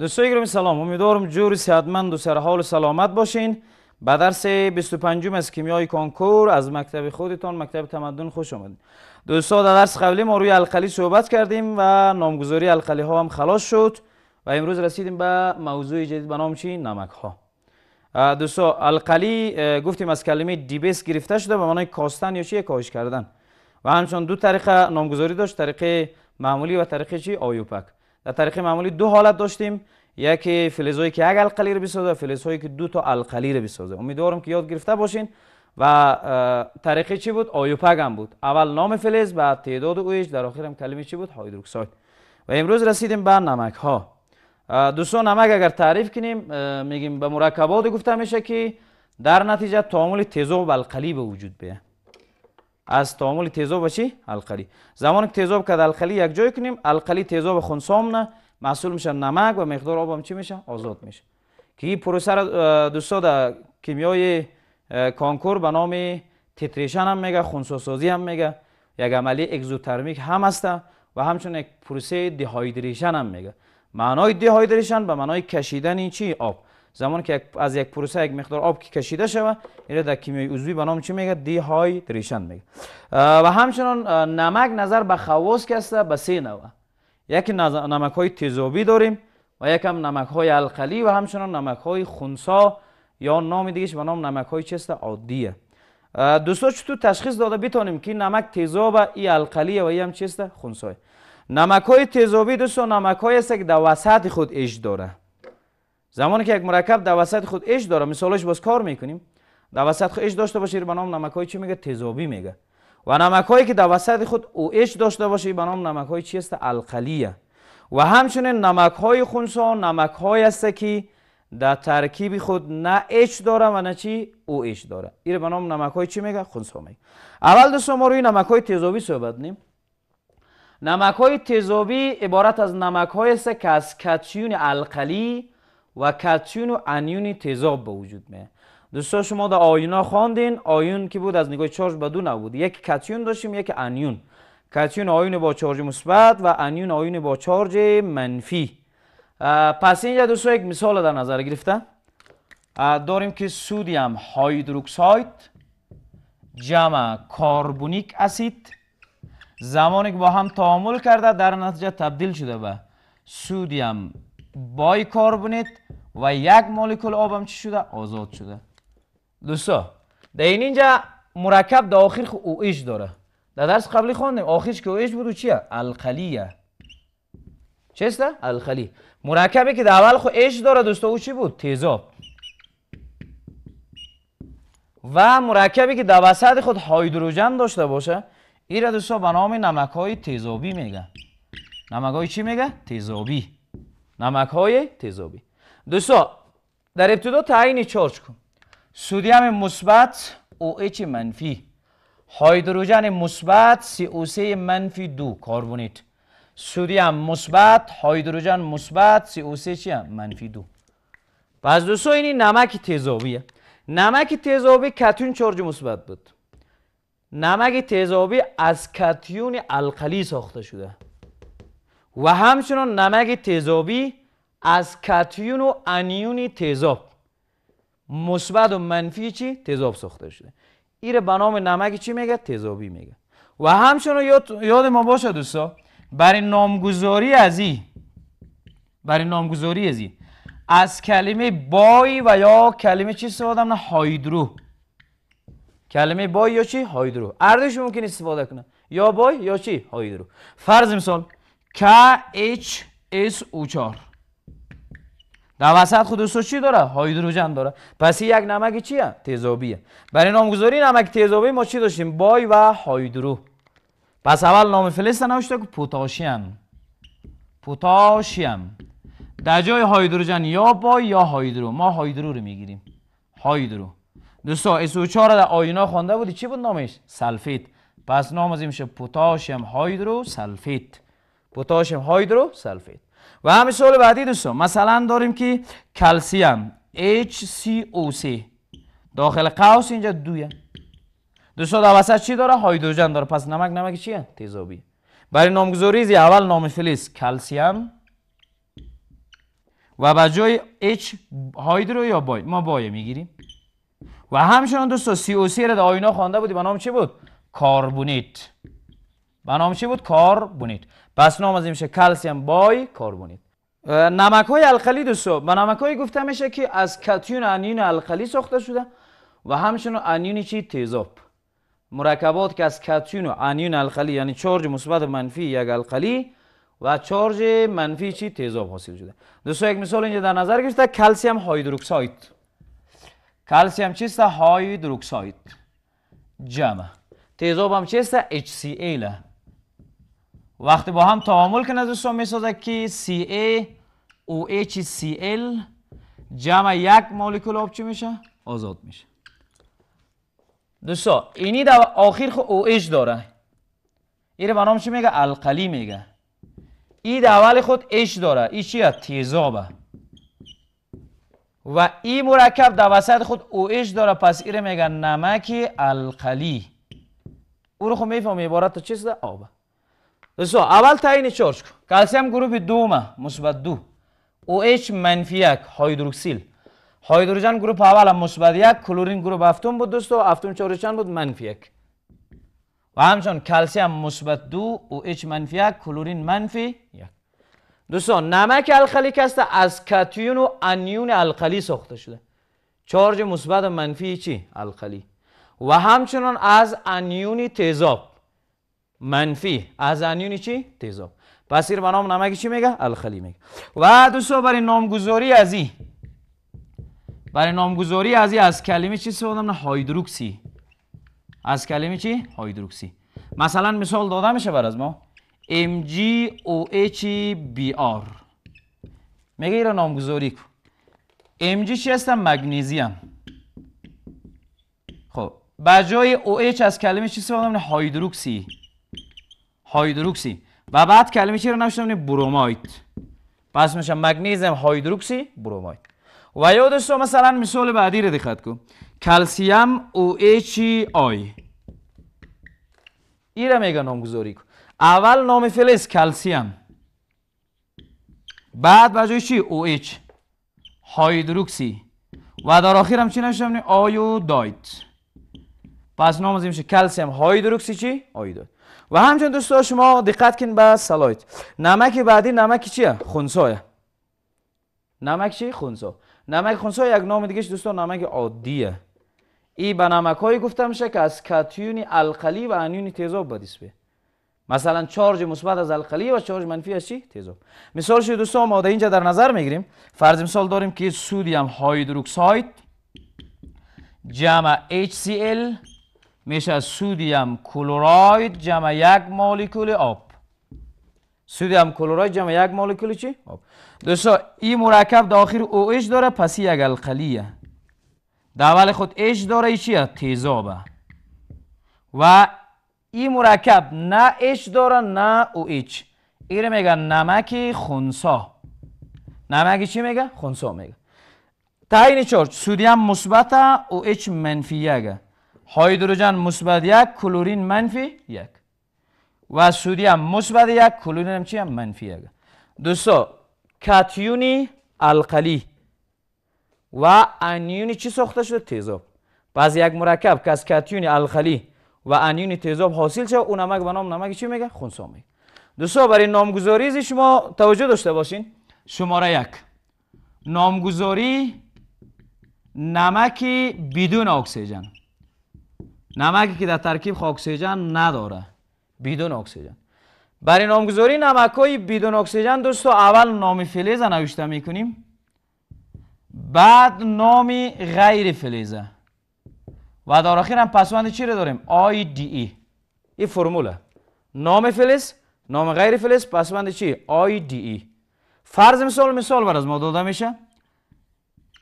دوستای گرامی سلام امیدوارم جور صحتمند و سر حال سلامت باشین به درس 25 از کیمیای کانکور از مکتب خودتان مکتب تمدن خوش آمدید دوستا در درس قبلی ما روی القلی صحبت کردیم و نامگذاری القلی ها هم خلاص شد و امروز رسیدیم به موضوع جدید به نام چی نمک ها دوستا القلی گفتیم از کلمه دیبس گرفته شده به معنای کاستن یا چی کاهش کردن و همچنان دو طریقه نامگذاری داشت طریقه معمولی و طریقه چی آیوپک در طریقه معمولی دو حالت داشتیم یکی فلزهایی که یک القلی رو بسازه فلزهایی که دو تا القلی رو بسازه امیدوارم که یاد گرفته باشین و طریقه چی بود آیوپاگ هم بود اول نام فلز بعد تعداد اویش در آخر هم کلمه چی بود هایدروکساید و امروز رسیدیم به نمک ها دوستان نمک اگر تعریف کنیم میگیم به مرکبات گفته میشه که در نتیجه تعامل تیزاب و القلی به وجود بیه از تعامل تیزاب و چی القلی زمانی که تیزاب کد القلی یک جای کنیم القلی تیزاب خنثی نه محصول میشه نمک و مقدار آب هم چی میشه آزاد میشه که این پروسه دوستا در کیمیای کانکور به نام تیتریشن هم میگه خونساسازی هم میگه یک عملی اگزوترمیک هم هست و همچنین یک پروسه دیهایدریشن هم میگه معنای دیهایدریشن به معنای کشیدن این چی آب زمان که از یک پروسه یک مقدار آب که کشیده شوه این در کیمیای عضوی به نام چی میگه دیهایدریشن میگه و همچنان نمک نظر به خواص که به سه نوه یکی نمک های تیزابی داریم و یکم نمک های القلی و همچنان نمک های خونسا یا نام دیگهش به نام نمک های چست عادیه دوستا چطور تشخیص داده بتانیم که نمک تیزاب ای القلیه و ای هم چیست خونسای نمک های تیزابی دوستا نمک های است که در وسط خود اش داره زمانی که یک مرکب در وسط خود اش داره مثالش باز کار میکنیم در وسط خود اش داشته باشه به نام نمک های چی میگه تیزابی میگه و نمک هایی که در وسط خود OH داشته باشه به نام نمک های چیست القلیه و همچنین نمک های خونسا نمک های است که در ترکیب خود نه اچ داره و نه چی او OH داره این به نام نمک های چی میگه خونسا میگه اول دوستان ما روی نمک های تیزابی صحبت نیم نمک های تیزابی عبارت از نمک های است که از کتیون القلی و کتیون و انیون تیزاب به وجود میاد دوستا شما در آیونا خواندین آیون که بود از نگاه چارج به دو نبود یک کتیون داشتیم یک انیون کتیون آیون با چارج مثبت و انیون آیون با چارج منفی پس اینجا دوستا یک مثال در نظر گرفته داریم که سودیم هایدروکساید جمع کاربونیک اسید زمانی که با هم تعامل کرده در نتیجه تبدیل شده به سودیم بای کاربونیت و یک مولکول آب هم چی شده؟ آزاد شده دوستا در این اینجا مرکب در آخر او داره در درس قبلی خواندیم آخرش که او ایش بود و چیه؟ القلیه چیسته؟ الخلی مرکبی که در اول خو ایش داره دوستا او چی بود؟ تیزاب و مرکبی که در وسط خود هایدروژن داشته باشه این را دوستا به نام نمک های تیزابی میگن نمک های چی میگه؟ تیزابی نمک های تیزابی دوستا در ابتدا تعیین چارچ کن سودیم مثبت اچ منفی هایدروژن مثبت سی 3 منفی دو کاربونیت. سودیم مثبت هایدروژن مثبت سی 3 چی منفی دو پس دوستو اینی نمک تیزابیه نمک تیزابی کتون چارج مثبت بود نمک تیزابی از کتیون القلی ساخته شده و همچنان نمک تیزابی از کتیون و انیون تیزاب مثبت و منفی چی تیزاب ساخته شده ایره به نام نمک چی میگه تضابی میگه و همچنان یاد, ما باشه دوستا برای نامگذاری از ای برای نامگذاری از ای از کلمه بای و یا کلمه چی استفاده نه هایدرو کلمه بای یا چی هایدرو اردش ممکن استفاده کنه یا بای یا چی هایدرو فرض مثال ک اچ اس او در وسط خود اصول چی داره هایدروژن داره پس یک نمک چیه تیزابیه برای نامگذاری نمک تیزابی ما چی داشتیم بای و هایدرو پس اول نام فلز نوشته که پوتاشیم پوتاشیم در جای هایدروژن یا بای یا هایدرو ما هایدرو رو میگیریم هایدرو دوستا SO4 رو در آینا خوانده بودی چی بود نامش سلفیت پس نام از این میشه پوتاشیم هایدرو سلفیت پوتاشیم هایدرو سلفیت و همین سوال بعدی دوستان مثلا داریم که کلسیم HCOC داخل قوس اینجا دویه دوستان در وسط چی داره هایدروژن داره پس نمک نمک چیه تیزابی برای نامگذاری زی اول نام فلیس کلسیم و به جای H هایدرو یا بای ما بای میگیریم و همچنان دوستان سی او سی رو در آینا خوانده بودی به نام چی بود کاربونیت بنام چی بود کاربونیت پس نام از این میشه کلسیم بای کاربونیت نمک های القلی دوستو به نمک های گفته میشه که از کتیون انیون القلی ساخته شده و همچنین انیون چی تیزاب مرکبات که از کتیون و انیون القلی یعنی چارج مثبت منفی یک القلی و چارج منفی چی تیزاب حاصل شده دوستو یک مثال اینجا در نظر گرفته کلسیم هایدروکساید کلسیم چیست هایدروکساید جمع تیزاب هم چیست HCl وقتی با هم تعامل که سی ای که CA سی CL جمع یک مولکول آب چی میشه؟ آزاد میشه دوستان اینی در آخر خود OH داره ایره به چی میگه؟ القلی میگه ای در اول خود اش داره ای چیه؟ تیزابه و این مرکب در وسط خود OH داره پس ایره میگن نمک القلی او رو خب میفهم میفهمی عبارت چیست آبه دوستو اول تعیین چارج کن کلسیم گروه دومه مثبت دو او اچ منفی یک هایدروکسیل هایدروژن گروه اول مثبت یک کلورین گروه هفتم بود دوستو هفتم چارج چند بود منفی یک و همچنان کلسیم مثبت دو او اچ منفی یک کلورین منفی یک دوستان نمک که است از کاتیون و انیون القلی ساخته شده چارج مثبت و منفی چی القلی و همچنان از انیون تیزاب منفی از انیونی چی؟ تیزاب پس ایر نام نمک چی میگه؟ الخلی میگه و دوستو برای نامگذاری از این برای نامگذاری از این از کلمه چی سوادم؟ هایدروکسی از کلمه چی؟ هایدروکسی مثلا مثال داده میشه بر از ما MgOHBr میگه ایر نامگذاری کن Mg چی هستم؟ مگنیزیم خب بجای OH از کلمه چی سوادم؟ هایدروکسی هایدروکسی و بعد کلمه چی رو نوشتم برومایت پس میشه مگنیزم هایدروکسی برومایت و یادش دوستو مثلا مثال بعدی رو دقت کن کلسیم او ایچی آی ای را میگه نامگذاری کن اول نام فلز کلسیم بعد بجای چی او ایچ هایدروکسی و در آخر هم چی نشدم آیو دایت پس نام از میشه کلسیم هایدروکسی چی آیدود و همچنین دوستان شما دقت کن به سلایت نمک بعدی نمک چیه خونسایه نمک چی خونسا نمک خونسا یک نام دیگه دوستان نمک عادیه ای به نمک هایی گفته میشه که از کاتیون القلی و انیون تیزاب به مثلا چارج مثبت از القلی و چارج منفی از چی تیزاب مثال شد دوستان ما اینجا در نظر میگیریم فرض مثال داریم که سودیم هایدروکساید جمع HCl میشه سودیم کلوراید جمع یک مولکول آب سودیم کلوراید جمع یک مولکول چی؟ آب دوستا این مرکب داخل او OH داره پس یک القلیه در خود اش داره ای چیه؟ تیزابه و این مرکب نه اش داره نه OH ایره میگه نمک خونسا نمک چی میگه؟ خونسا میگه تعین چارج سودیم مثبت OH منفیه یکه هایدروژن مثبت یک کلورین منفی یک و سودیم مثبت یک کلورین هم چی منفی یک دوستا کاتیونی القلی و انیونی چی ساخته شده تیزاب پس یک مرکب که از کاتیونی القلی و انیونی تیزاب حاصل شد اون نمک به نام نمک چی میگه خونسامی میگه دوستا برای نامگذاری شما توجه داشته باشین شماره یک نامگذاری نمکی بدون اکسیژن نمکی که در ترکیب اکسیژن نداره بدون اکسیژن برای نامگذاری نمک های بدون اکسیژن دوستو اول نام فلزه نوشته میکنیم بعد نام غیر فلزه و در آخر هم پسوند چی رو داریم آی دی ای این فرموله نام فلز نام غیر فلز پسوند چی آی دی ای فرض مثال مثال بر از ما داده میشه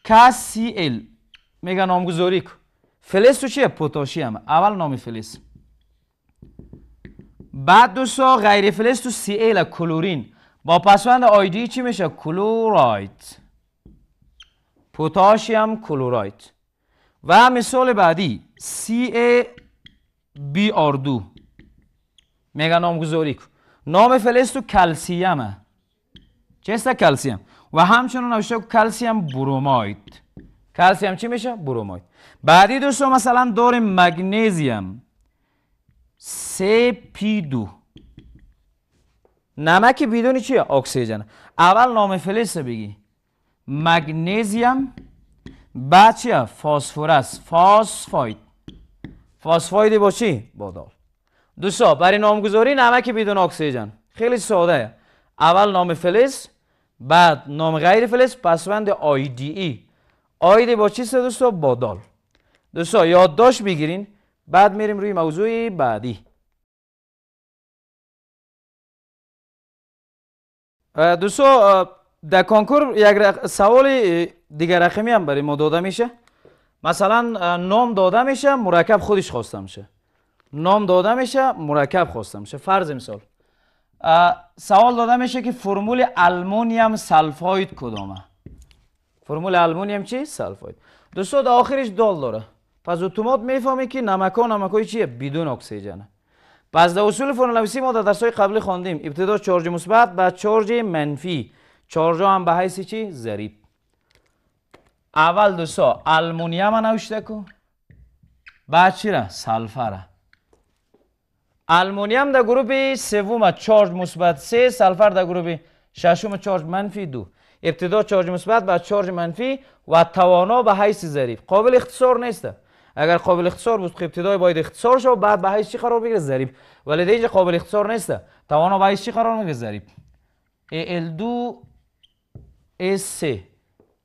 کسی ال میگه نامگذاری کن فلز تو چیه؟ پوتاشیم اول نام فلز بعد دوستا غیر فلز تو سی ایل کلورین با پسوند آیدی چی میشه؟ کلورایت. هم کلورایت. و مثال بعدی سی ای بی آر دو میگه کن نام فلز تو کلسیمه چیسته کلسیم و همچنان نوشته کلسیم بروماید کلسیم چی میشه بروماید بعدی دوستو مثلا داریم مگنیزیم سی پی 2 نمک بیدونی چیه اکسیژن اول نام فلز بگی مگنیزیم بعد چیه فاسفورس فاسفاید فاسفاید با چی با دوستو برای نامگذاری نمک بیدون اکسیژن خیلی ساده اول نام فلیس بعد نام غیر فلیس پسوند ای آیده با چیست دوستا با دال دوستا یادداشت بگیرین بعد میریم روی موضوع بعدی دوستا در کنکور یک سوال دیگر رقمی هم برای ما داده میشه مثلا نام داده میشه مرکب خودش خواسته میشه نام داده میشه مرکب خواسته میشه فرض مثال سوال داده میشه که فرمول المونیم سلفاید کدامه فرمول البونی هم چی؟ سلفاید در آخرش دال داره پس اتومات میفهمی که نمک ها نمک های چیه بدون اکسیژنه پس در اصول فرمول ما در درس های قبلی خواندیم ابتدا چارج مثبت بعد چارج منفی چارج هم به حیث چی زریب اول دوستا المونیم نوشته کو بعد چی را سلفر المونیم در گروه سوم چارج مثبت 3 سلفر در گروه ششم چارج منفی دو ابتدا چارج مثبت بعد چارج منفی و توانا به حیث ظریف قابل اختصار نیست اگر قابل اختصار بود ابتدا باید اختصار شد بعد به حیث چی قرار بگیره ظریف ولی دیگه قابل اختصار نیست توانا به حیث چی قرار میگیره ظریف ال 2 اس 3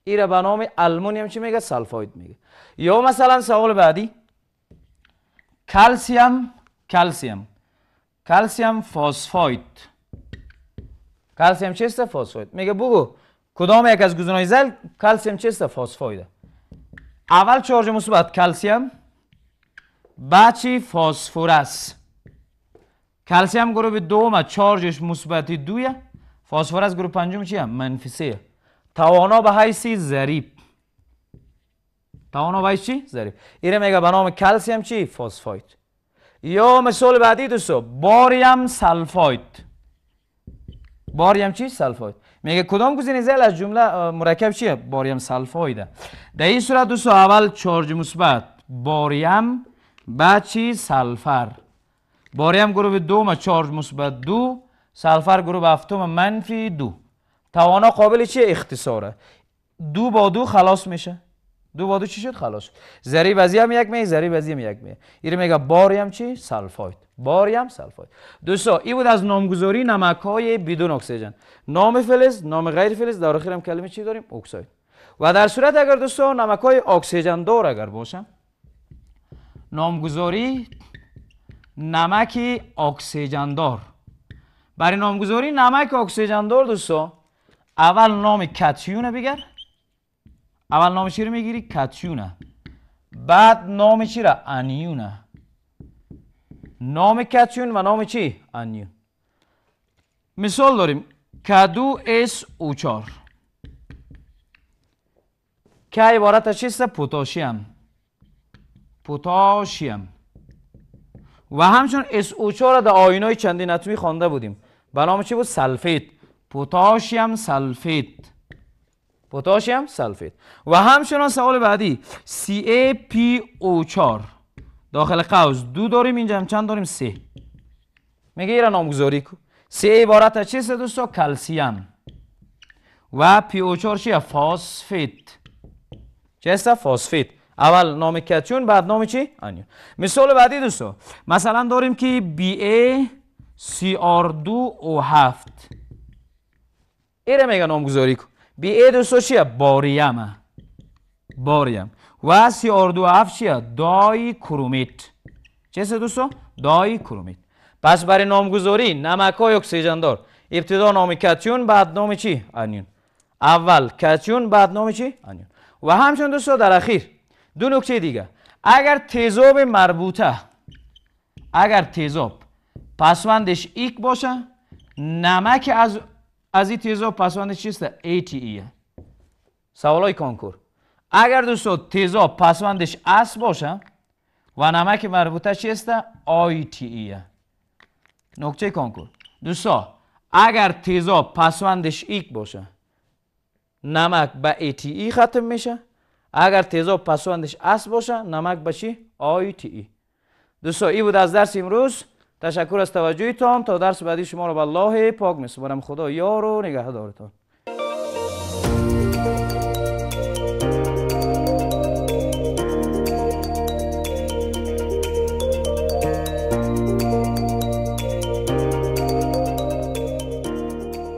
ای به نام المونیم چی میگه سلفاید میگه یا مثلا سوال بعدی کلسیم کلسیم کلسیم فسفاید کلسیم چیست فسفاید میگه بگو کدام یک از گزینه‌های زل کلسیم چیست فسفایده اول چارج مثبت کلسیم بعد چی فسفر است کلسیم گروه دوم چارجش مثبت دویه فسفر از گروه پنجم چیه منفی سه توانا به حیث ضریب توانا به حیث چی ضریب این میگه به نام کلسیم چی فسفاید یا مثال بعدی دوستو باریم سلفاید باریم چی سلفاید میگه کدام گزینه زل از جمله مرکب چیه باریم سلفایده در این صورت دوستو اول چارج مثبت باریم بعد چی سلفر باریم گروه ما چارج مثبت دو سلفر گروه هفتم منفی دو توانا قابل چیه اختصاره دو با دو خلاص میشه دو با چی شد خلاص زری بازی هم یک میه زری بازی هم یک میه این میگه باری هم چی سلفاید باری هم سلفاید دوستا این بود از نامگذاری نمک های بدون اکسیژن نام فلز نام غیر فلز در آخر هم کلمه چی داریم اکساید و در صورت اگر دوستا نمک های اکسیژن دار اگر باشم، نامگذاری نمک اکسیژن دار برای نامگذاری نمک اکسیژن دار دوستا اول نام کاتیون بگیر اول نام رو میگیری کتیونه بعد نام چی را انیونه نام کتیون و نام چی انیون مثال داریم کدو اس او چار که عبارت چیست پوتاشیم پوتاشیم و اس او 4 را در آینای چندین اتمی خوانده بودیم به نام چی بود سلفیت پوتاشیم سلفیت پوتاشیم سلفیت و همچنان سوال بعدی CaPO4 داخل قوس دو داریم اینجا هم چند داریم سه میگه ایران نامگذاری کو سه عبارت چی چیست دوستا کلسیم و PO4 چیه فاسفیت چیست فاسفیت اول نام کتیون بعد نام چی آنیون مثال بعدی دوستا مثلا داریم که BaCr2O7 ایره میگه نامگذاری کو بی دوستو چیه؟ باریم باریم و سی اردو اف چیه؟ دای کرومیت چیست دوستو؟ دای کرومیت پس برای نامگذاری نمک های اکسیجن دار ابتدا نام کتیون بعد نام چی؟ انیون اول کتیون بعد نام چی؟ انیون و همچنین دوستو در اخیر دو نکته دیگه اگر تیزاب مربوطه اگر تیزاب پسوندش ایک باشه نمک از از این تیزا پسوند تی سوال e. سوالای کنکور اگر دوستو تیزا پسوندش اس باشه و نمک مربوطه آی تی ایه. نکته کنکور دوستا اگر تیزا پسوندش ایک باشه نمک به ای e ختم میشه اگر تیزا پسوندش اس باشه نمک به چی؟ آی تی ای. دوستا ای بود از درس امروز تشکر از توجهتان تا درس بعدی شما رو به الله پاک میسپارم خدا یار و نگهدارتان